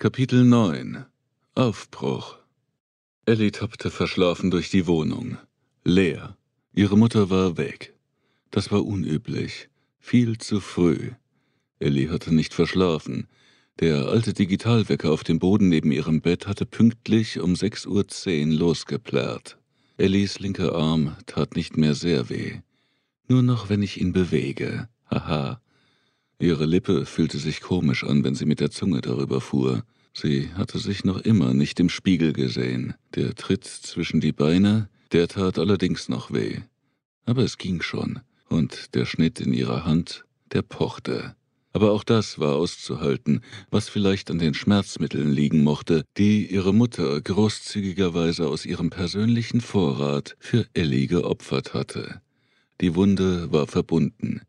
Kapitel 9 Aufbruch Ellie tappte verschlafen durch die Wohnung. Leer. Ihre Mutter war weg. Das war unüblich. Viel zu früh. Ellie hatte nicht verschlafen. Der alte Digitalwecker auf dem Boden neben ihrem Bett hatte pünktlich um 6.10 Uhr losgeplärrt. Ellies linker Arm tat nicht mehr sehr weh. Nur noch, wenn ich ihn bewege. Haha. Ihre Lippe fühlte sich komisch an, wenn sie mit der Zunge darüber fuhr. Sie hatte sich noch immer nicht im Spiegel gesehen. Der Tritt zwischen die Beine, der tat allerdings noch weh. Aber es ging schon. Und der Schnitt in ihrer Hand, der pochte. Aber auch das war auszuhalten, was vielleicht an den Schmerzmitteln liegen mochte, die ihre Mutter großzügigerweise aus ihrem persönlichen Vorrat für Ellie geopfert hatte. Die Wunde war verbunden.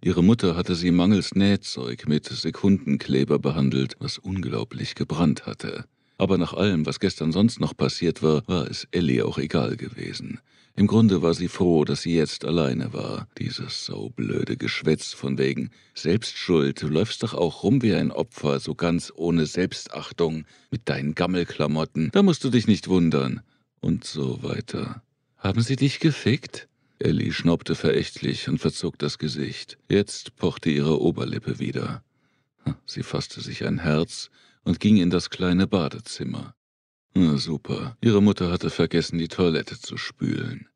Ihre Mutter hatte sie mangels Nähzeug mit Sekundenkleber behandelt, was unglaublich gebrannt hatte. Aber nach allem, was gestern sonst noch passiert war, war es Ellie auch egal gewesen. Im Grunde war sie froh, dass sie jetzt alleine war. Dieses saublöde Geschwätz von wegen Selbstschuld, du läufst doch auch rum wie ein Opfer, so ganz ohne Selbstachtung, mit deinen Gammelklamotten, da musst du dich nicht wundern. Und so weiter. Haben sie dich gefickt? Ellie schnaubte verächtlich und verzog das Gesicht. Jetzt pochte ihre Oberlippe wieder. Sie fasste sich ein Herz und ging in das kleine Badezimmer. Na super, ihre Mutter hatte vergessen, die Toilette zu spülen.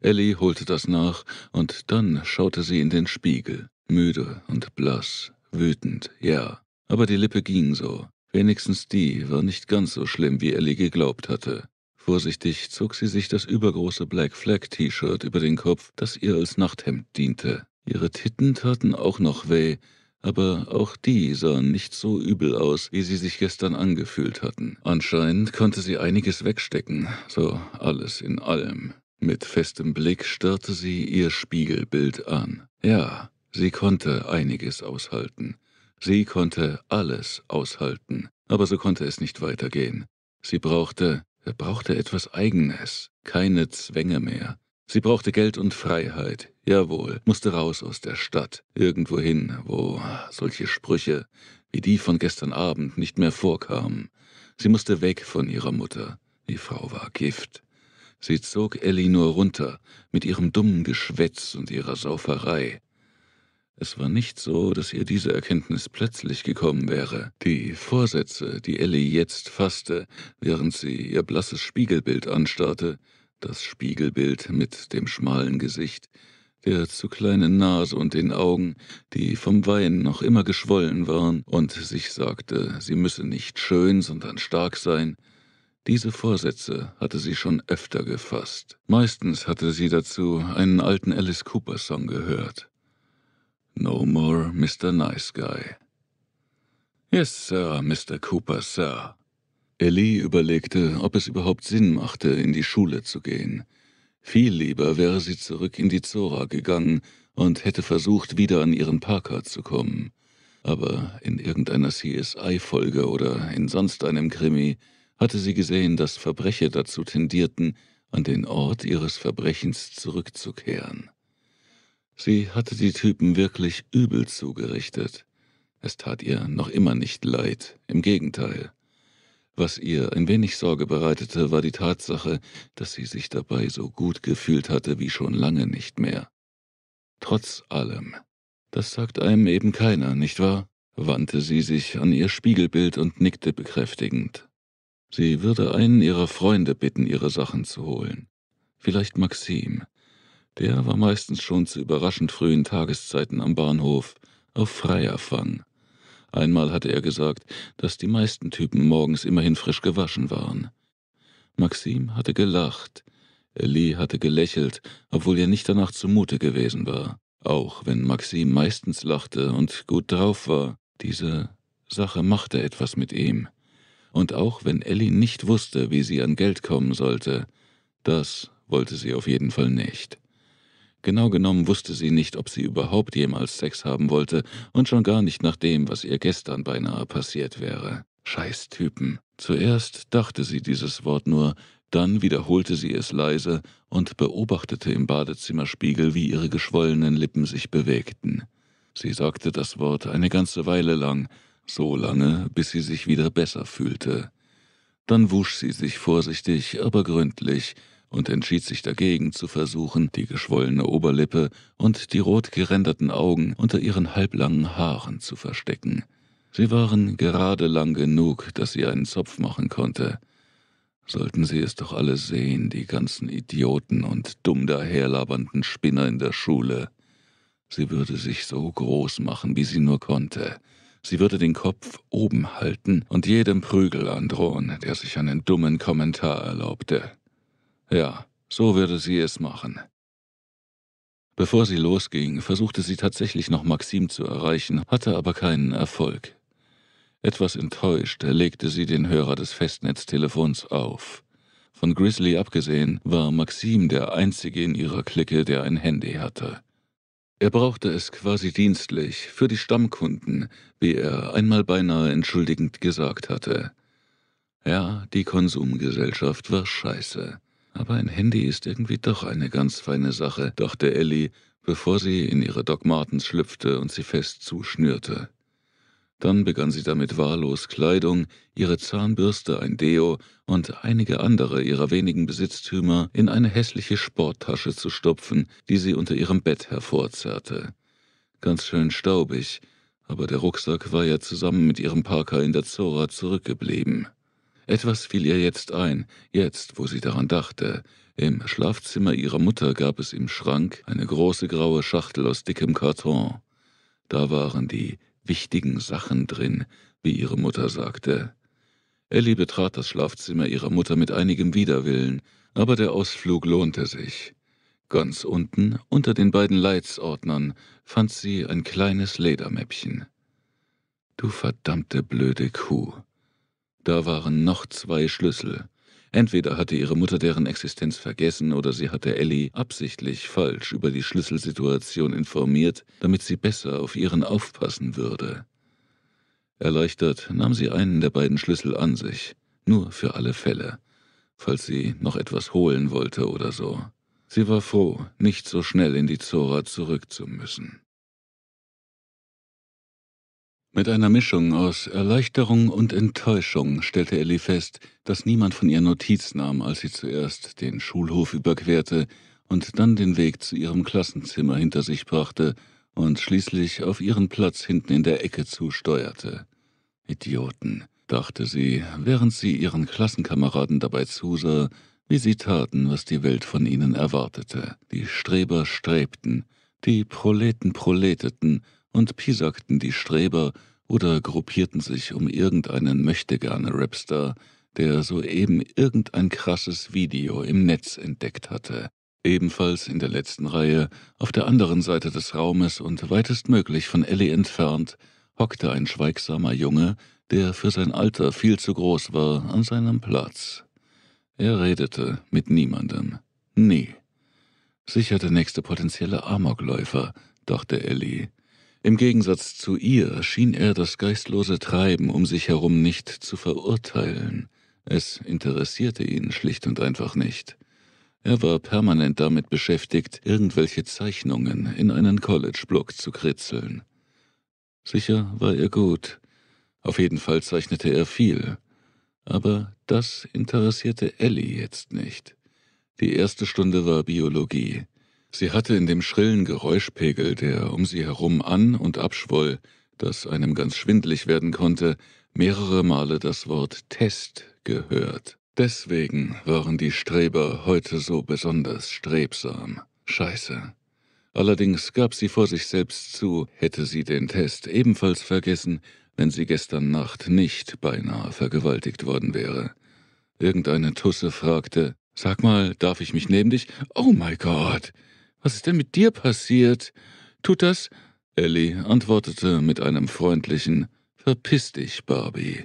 Ellie holte das nach und dann schaute sie in den Spiegel. Müde und blass, wütend, ja. Aber die Lippe ging so. Wenigstens die war nicht ganz so schlimm, wie Ellie geglaubt hatte. Vorsichtig zog sie sich das übergroße Black Flag T-Shirt über den Kopf, das ihr als Nachthemd diente. Ihre Titten taten auch noch weh, aber auch die sahen nicht so übel aus, wie sie sich gestern angefühlt hatten. Anscheinend konnte sie einiges wegstecken, so alles in allem. Mit festem Blick starrte sie ihr Spiegelbild an. Ja, sie konnte einiges aushalten. Sie konnte alles aushalten, aber so konnte es nicht weitergehen. Sie brauchte er brauchte etwas Eigenes, keine Zwänge mehr. Sie brauchte Geld und Freiheit, jawohl, musste raus aus der Stadt, irgendwohin, wo solche Sprüche wie die von gestern Abend nicht mehr vorkamen. Sie musste weg von ihrer Mutter. Die Frau war Gift. Sie zog Ellie nur runter, mit ihrem dummen Geschwätz und ihrer Sauferei. Es war nicht so, dass ihr diese Erkenntnis plötzlich gekommen wäre. Die Vorsätze, die Ellie jetzt fasste, während sie ihr blasses Spiegelbild anstarrte, das Spiegelbild mit dem schmalen Gesicht, der zu kleinen Nase und den Augen, die vom Wein noch immer geschwollen waren, und sich sagte, sie müsse nicht schön, sondern stark sein, diese Vorsätze hatte sie schon öfter gefasst. Meistens hatte sie dazu einen alten Alice Cooper Song gehört. No more Mr. Nice Guy. Yes, Sir, Mr. Cooper, Sir. Ellie überlegte, ob es überhaupt Sinn machte, in die Schule zu gehen. Viel lieber wäre sie zurück in die Zora gegangen und hätte versucht, wieder an ihren Parker zu kommen. Aber in irgendeiner CSI-Folge oder in sonst einem Krimi hatte sie gesehen, dass Verbrecher dazu tendierten, an den Ort ihres Verbrechens zurückzukehren. Sie hatte die Typen wirklich übel zugerichtet. Es tat ihr noch immer nicht leid, im Gegenteil. Was ihr ein wenig Sorge bereitete, war die Tatsache, dass sie sich dabei so gut gefühlt hatte wie schon lange nicht mehr. Trotz allem, das sagt einem eben keiner, nicht wahr? wandte sie sich an ihr Spiegelbild und nickte bekräftigend. Sie würde einen ihrer Freunde bitten, ihre Sachen zu holen. Vielleicht Maxim. Der war meistens schon zu überraschend frühen Tageszeiten am Bahnhof auf freier Fang. Einmal hatte er gesagt, dass die meisten Typen morgens immerhin frisch gewaschen waren. Maxim hatte gelacht, Elie hatte gelächelt, obwohl ihr nicht danach zumute gewesen war. Auch wenn Maxim meistens lachte und gut drauf war, diese Sache machte etwas mit ihm. Und auch wenn Ellie nicht wusste, wie sie an Geld kommen sollte, das wollte sie auf jeden Fall nicht. Genau genommen wusste sie nicht, ob sie überhaupt jemals Sex haben wollte und schon gar nicht nach dem, was ihr gestern beinahe passiert wäre. Scheiß Typen. Zuerst dachte sie dieses Wort nur, dann wiederholte sie es leise und beobachtete im Badezimmerspiegel, wie ihre geschwollenen Lippen sich bewegten. Sie sagte das Wort eine ganze Weile lang, so lange, bis sie sich wieder besser fühlte. Dann wusch sie sich vorsichtig, aber gründlich, und entschied sich dagegen zu versuchen, die geschwollene Oberlippe und die rot geränderten Augen unter ihren halblangen Haaren zu verstecken. Sie waren gerade lang genug, dass sie einen Zopf machen konnte. Sollten sie es doch alle sehen, die ganzen Idioten und dumm daherlabernden Spinner in der Schule. Sie würde sich so groß machen, wie sie nur konnte. Sie würde den Kopf oben halten und jedem Prügel androhen, der sich einen dummen Kommentar erlaubte. Ja, so würde sie es machen. Bevor sie losging, versuchte sie tatsächlich noch Maxim zu erreichen, hatte aber keinen Erfolg. Etwas enttäuscht legte sie den Hörer des Festnetztelefons auf. Von Grizzly abgesehen war Maxim der einzige in ihrer Clique, der ein Handy hatte. Er brauchte es quasi dienstlich für die Stammkunden, wie er einmal beinahe entschuldigend gesagt hatte. Ja, die Konsumgesellschaft war scheiße. Aber ein Handy ist irgendwie doch eine ganz feine Sache, dachte Ellie, bevor sie in ihre Doc Martens schlüpfte und sie fest zuschnürte. Dann begann sie damit wahllos Kleidung, ihre Zahnbürste, ein Deo und einige andere ihrer wenigen Besitztümer in eine hässliche Sporttasche zu stopfen, die sie unter ihrem Bett hervorzerrte. Ganz schön staubig, aber der Rucksack war ja zusammen mit ihrem Parker in der Zora zurückgeblieben. Etwas fiel ihr jetzt ein, jetzt, wo sie daran dachte. Im Schlafzimmer ihrer Mutter gab es im Schrank eine große graue Schachtel aus dickem Karton. Da waren die wichtigen Sachen drin, wie ihre Mutter sagte. Ellie betrat das Schlafzimmer ihrer Mutter mit einigem Widerwillen, aber der Ausflug lohnte sich. Ganz unten, unter den beiden Leitsordnern, fand sie ein kleines Ledermäppchen. Du verdammte blöde Kuh, da waren noch zwei Schlüssel. Entweder hatte ihre Mutter deren Existenz vergessen oder sie hatte Ellie absichtlich falsch über die Schlüsselsituation informiert, damit sie besser auf ihren aufpassen würde. Erleichtert nahm sie einen der beiden Schlüssel an sich, nur für alle Fälle, falls sie noch etwas holen wollte oder so. Sie war froh, nicht so schnell in die Zora zurück zu müssen. Mit einer Mischung aus Erleichterung und Enttäuschung stellte Ellie fest, dass niemand von ihr Notiz nahm, als sie zuerst den Schulhof überquerte und dann den Weg zu ihrem Klassenzimmer hinter sich brachte und schließlich auf ihren Platz hinten in der Ecke zusteuerte. Idioten, dachte sie, während sie ihren Klassenkameraden dabei zusah, wie sie taten, was die Welt von ihnen erwartete. Die Streber strebten, die Proleten proleteten und piesackten die Streber oder gruppierten sich um irgendeinen Möchtegerne-Rapstar, der soeben irgendein krasses Video im Netz entdeckt hatte. Ebenfalls in der letzten Reihe, auf der anderen Seite des Raumes und weitestmöglich von Ellie entfernt, hockte ein schweigsamer Junge, der für sein Alter viel zu groß war, an seinem Platz. Er redete mit niemandem. Nie. Sicher der nächste potenzielle Amokläufer, dachte Ellie. Im Gegensatz zu ihr schien er das geistlose Treiben um sich herum nicht zu verurteilen. Es interessierte ihn schlicht und einfach nicht. Er war permanent damit beschäftigt, irgendwelche Zeichnungen in einen College-Block zu kritzeln. Sicher war er gut. Auf jeden Fall zeichnete er viel. Aber das interessierte Ellie jetzt nicht. Die erste Stunde war Biologie. Sie hatte in dem schrillen Geräuschpegel, der um sie herum an und abschwoll, das einem ganz schwindlig werden konnte, mehrere Male das Wort Test gehört. Deswegen waren die Streber heute so besonders strebsam. Scheiße. Allerdings gab sie vor sich selbst zu, hätte sie den Test ebenfalls vergessen, wenn sie gestern Nacht nicht beinahe vergewaltigt worden wäre. Irgendeine Tusse fragte, Sag mal, darf ich mich neben dich? Oh mein Gott! Was ist denn mit dir passiert? Tut das? Ellie antwortete mit einem freundlichen Verpiss dich, Barbie.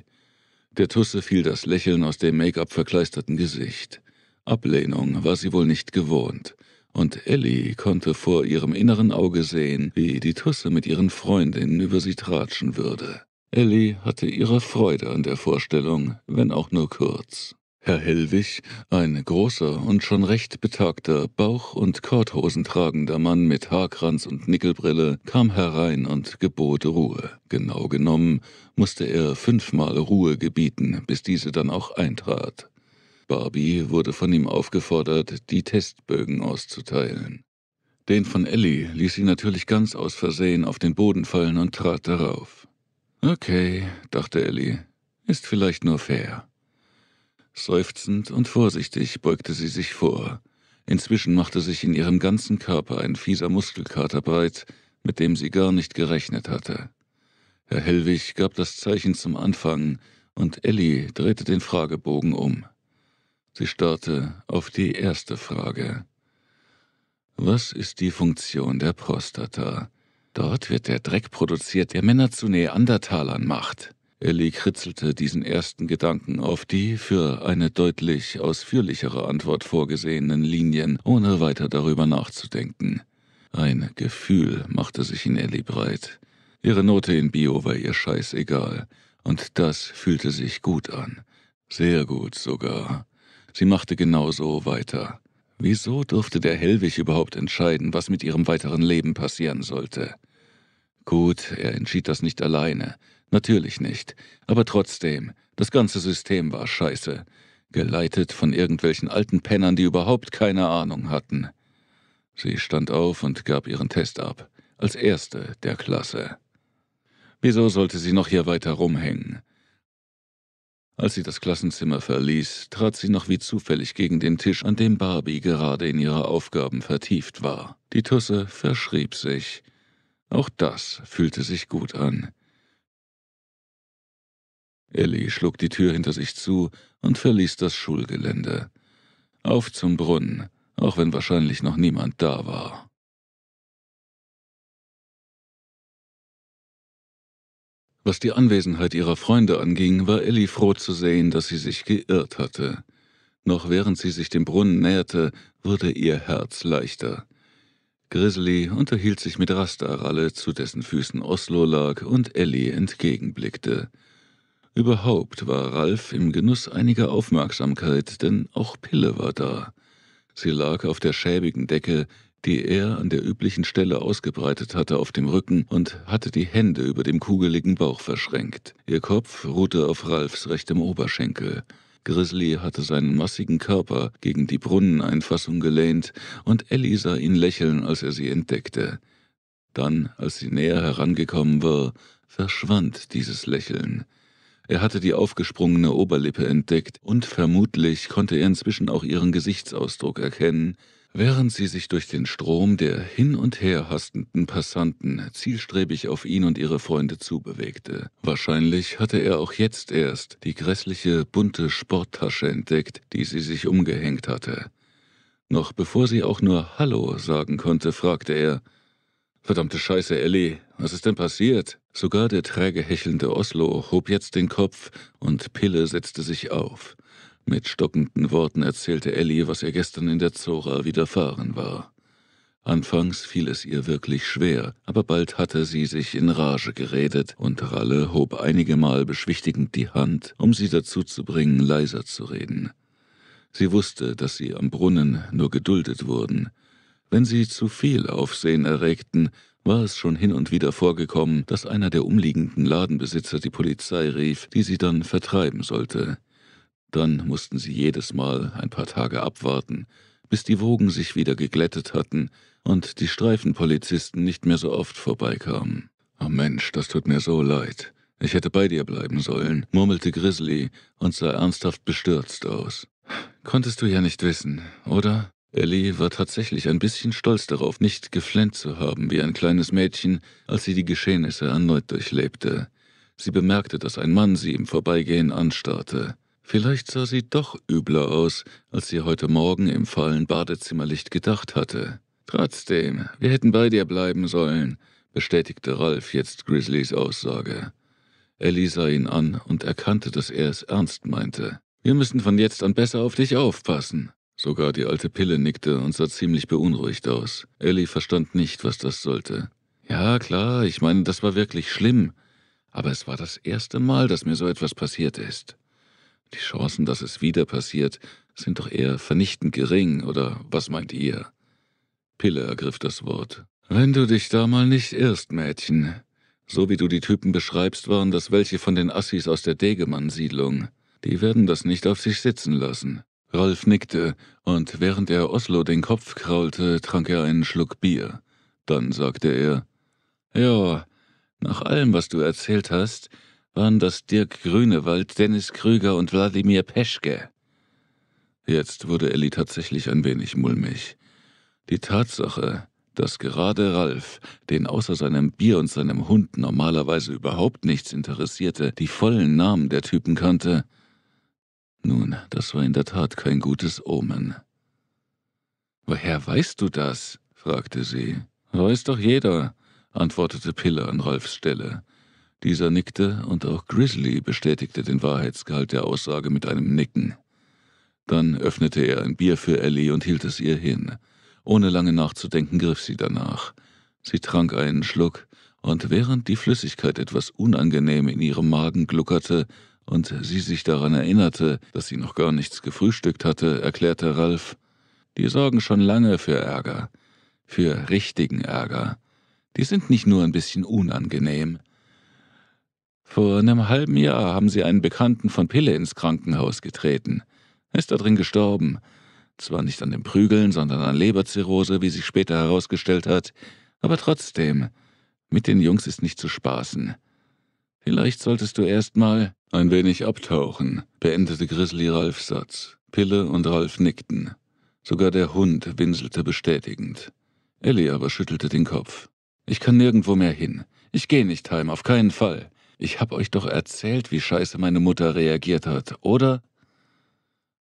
Der Tusse fiel das Lächeln aus dem Make-up verkleisterten Gesicht. Ablehnung war sie wohl nicht gewohnt, und Ellie konnte vor ihrem inneren Auge sehen, wie die Tusse mit ihren Freundinnen über sie tratschen würde. Ellie hatte ihre Freude an der Vorstellung, wenn auch nur kurz. Herr Hellwig, ein großer und schon recht betagter, Bauch- und Korthosen tragender Mann mit Haarkranz und Nickelbrille, kam herein und gebot Ruhe. Genau genommen musste er fünfmal Ruhe gebieten, bis diese dann auch eintrat. Barbie wurde von ihm aufgefordert, die Testbögen auszuteilen. Den von Ellie ließ sie natürlich ganz aus Versehen auf den Boden fallen und trat darauf. Okay, dachte Ellie, ist vielleicht nur fair. Seufzend und vorsichtig beugte sie sich vor. Inzwischen machte sich in ihrem ganzen Körper ein fieser Muskelkater breit, mit dem sie gar nicht gerechnet hatte. Herr Hellwig gab das Zeichen zum Anfang, und Ellie drehte den Fragebogen um. Sie starrte auf die erste Frage. Was ist die Funktion der Prostata? Dort wird der Dreck produziert, der Männer zu Neandertalern macht. Ellie kritzelte diesen ersten Gedanken auf die für eine deutlich ausführlichere Antwort vorgesehenen Linien, ohne weiter darüber nachzudenken. Ein Gefühl machte sich in Ellie breit. Ihre Note in Bio war ihr scheißegal, und das fühlte sich gut an. Sehr gut sogar. Sie machte genauso weiter. Wieso durfte der Hellwig überhaupt entscheiden, was mit ihrem weiteren Leben passieren sollte? Gut, er entschied das nicht alleine. Natürlich nicht. Aber trotzdem, das ganze System war scheiße. Geleitet von irgendwelchen alten Pennern, die überhaupt keine Ahnung hatten. Sie stand auf und gab ihren Test ab. Als erste der Klasse. Wieso sollte sie noch hier weiter rumhängen? Als sie das Klassenzimmer verließ, trat sie noch wie zufällig gegen den Tisch, an dem Barbie gerade in ihre Aufgaben vertieft war. Die Tusse verschrieb sich. Auch das fühlte sich gut an. Ellie schlug die Tür hinter sich zu und verließ das Schulgelände. Auf zum Brunnen, auch wenn wahrscheinlich noch niemand da war. Was die Anwesenheit ihrer Freunde anging, war Ellie froh zu sehen, dass sie sich geirrt hatte. Noch während sie sich dem Brunnen näherte, wurde ihr Herz leichter. Grizzly unterhielt sich mit Rastaralle, zu dessen Füßen Oslo lag und Ellie entgegenblickte. Überhaupt war Ralf im Genuss einiger Aufmerksamkeit, denn auch Pille war da. Sie lag auf der schäbigen Decke, die er an der üblichen Stelle ausgebreitet hatte auf dem Rücken und hatte die Hände über dem kugeligen Bauch verschränkt. Ihr Kopf ruhte auf Ralfs rechtem Oberschenkel. Grizzly hatte seinen massigen Körper gegen die Brunneneinfassung gelehnt und Ellie sah ihn lächeln, als er sie entdeckte. Dann, als sie näher herangekommen war, verschwand dieses Lächeln. Er hatte die aufgesprungene Oberlippe entdeckt und vermutlich konnte er inzwischen auch ihren Gesichtsausdruck erkennen, während sie sich durch den Strom der hin und her hastenden Passanten zielstrebig auf ihn und ihre Freunde zubewegte. Wahrscheinlich hatte er auch jetzt erst die grässliche bunte Sporttasche entdeckt, die sie sich umgehängt hatte. Noch bevor sie auch nur Hallo sagen konnte, fragte er Verdammte Scheiße, Ellie, was ist denn passiert? Sogar der träge hechelnde Oslo hob jetzt den Kopf und Pille setzte sich auf. Mit stockenden Worten erzählte Ellie, was ihr gestern in der Zora widerfahren war. Anfangs fiel es ihr wirklich schwer, aber bald hatte sie sich in Rage geredet und Ralle hob einige Mal beschwichtigend die Hand, um sie dazu zu bringen, leiser zu reden. Sie wusste, dass sie am Brunnen nur geduldet wurden, wenn sie zu viel Aufsehen erregten, war es schon hin und wieder vorgekommen, dass einer der umliegenden Ladenbesitzer die Polizei rief, die sie dann vertreiben sollte. Dann mussten sie jedes Mal ein paar Tage abwarten, bis die Wogen sich wieder geglättet hatten und die Streifenpolizisten nicht mehr so oft vorbeikamen. Oh Mensch, das tut mir so leid. Ich hätte bei dir bleiben sollen, murmelte Grizzly und sah ernsthaft bestürzt aus. Konntest du ja nicht wissen, oder? Ellie war tatsächlich ein bisschen stolz darauf, nicht geflennt zu haben wie ein kleines Mädchen, als sie die Geschehnisse erneut durchlebte. Sie bemerkte, dass ein Mann sie im Vorbeigehen anstarrte. Vielleicht sah sie doch übler aus, als sie heute Morgen im fahlen Badezimmerlicht gedacht hatte. Trotzdem, wir hätten bei dir bleiben sollen, bestätigte Ralf jetzt Grizzlys Aussage. Ellie sah ihn an und erkannte, dass er es ernst meinte. Wir müssen von jetzt an besser auf dich aufpassen. Sogar die alte Pille nickte und sah ziemlich beunruhigt aus. Ellie verstand nicht, was das sollte. Ja, klar, ich meine, das war wirklich schlimm. Aber es war das erste Mal, dass mir so etwas passiert ist. Die Chancen, dass es wieder passiert, sind doch eher vernichtend gering, oder was meint ihr? Pille ergriff das Wort. Wenn du dich da mal nicht irrst, Mädchen. So wie du die Typen beschreibst, waren das welche von den Assis aus der Degemann-Siedlung. Die werden das nicht auf sich sitzen lassen. Ralf nickte, und während er Oslo den Kopf kraulte, trank er einen Schluck Bier. Dann sagte er, »Ja, nach allem, was du erzählt hast, waren das Dirk Grünewald, Dennis Krüger und Wladimir Peschke.« Jetzt wurde Elli tatsächlich ein wenig mulmig. Die Tatsache, dass gerade Ralf, den außer seinem Bier und seinem Hund normalerweise überhaupt nichts interessierte, die vollen Namen der Typen kannte, nun, das war in der Tat kein gutes Omen. Woher weißt du das? fragte sie. Weiß doch jeder, antwortete Pille an Ralfs Stelle. Dieser nickte und auch Grizzly bestätigte den Wahrheitsgehalt der Aussage mit einem Nicken. Dann öffnete er ein Bier für Ellie und hielt es ihr hin. Ohne lange nachzudenken griff sie danach. Sie trank einen Schluck, und während die Flüssigkeit etwas unangenehm in ihrem Magen gluckerte, und sie sich daran erinnerte, dass sie noch gar nichts gefrühstückt hatte, erklärte Ralf, die sorgen schon lange für Ärger, für richtigen Ärger. Die sind nicht nur ein bisschen unangenehm. Vor einem halben Jahr haben sie einen Bekannten von Pille ins Krankenhaus getreten. Er ist da drin gestorben. Zwar nicht an dem Prügeln, sondern an Leberzirrhose, wie sich später herausgestellt hat, aber trotzdem, mit den Jungs ist nicht zu spaßen. Vielleicht solltest du erst mal. Ein wenig abtauchen, beendete Grizzly Ralfs Satz. Pille und Ralf nickten. Sogar der Hund winselte bestätigend. Ellie aber schüttelte den Kopf. Ich kann nirgendwo mehr hin. Ich gehe nicht heim, auf keinen Fall. Ich hab euch doch erzählt, wie scheiße meine Mutter reagiert hat, oder?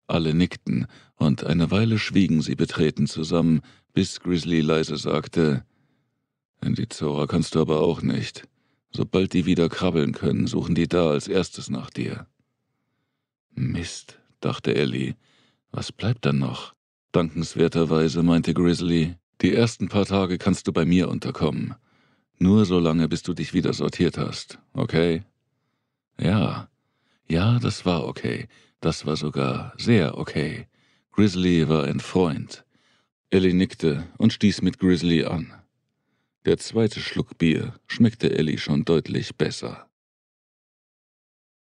Alle nickten, und eine Weile schwiegen sie betreten zusammen, bis Grizzly leise sagte, in die Zora kannst du aber auch nicht. Sobald die wieder krabbeln können, suchen die da als erstes nach dir. Mist, dachte Ellie. Was bleibt dann noch? Dankenswerterweise meinte Grizzly, die ersten paar Tage kannst du bei mir unterkommen. Nur so lange, bis du dich wieder sortiert hast, okay? Ja. Ja, das war okay. Das war sogar sehr okay. Grizzly war ein Freund. Ellie nickte und stieß mit Grizzly an. Der zweite Schluck Bier schmeckte Ellie schon deutlich besser.